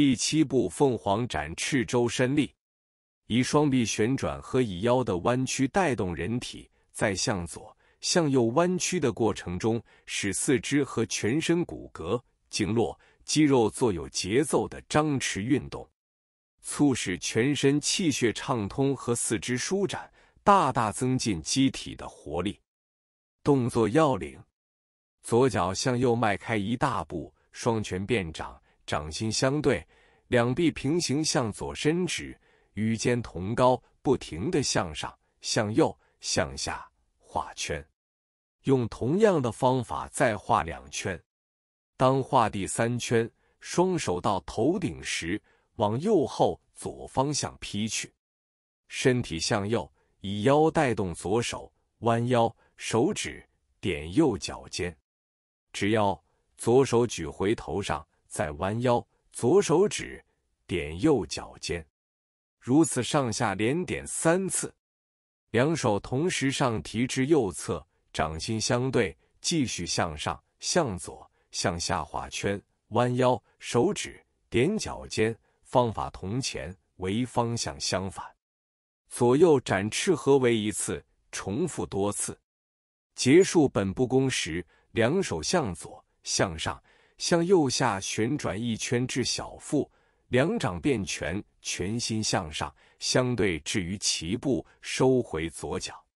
第七步，凤凰展翅，周身力，以双臂旋转和以腰的弯曲带动人体，在向左、向右弯曲的过程中，使四肢和全身骨骼、经络、肌肉做有节奏的张弛运动，促使全身气血畅通和四肢舒展，大大增进机体的活力。动作要领：左脚向右迈开一大步，双拳变掌。掌心相对，两臂平行向左伸直，与肩同高，不停的向上、向右、向下画圈。用同样的方法再画两圈。当画第三圈，双手到头顶时，往右后左方向劈去，身体向右，以腰带动左手弯腰，手指点右脚尖，直腰，左手举回头上。再弯腰，左手指点右脚尖，如此上下连点三次。两手同时上提至右侧，掌心相对，继续向上、向左、向下画圈。弯腰，手指点脚尖，方法同前，为方向相反。左右展翅合为一次，重复多次。结束本部功时，两手向左向上。向右下旋转一圈至小腹，两掌变拳，拳心向上，相对置于脐部，收回左脚。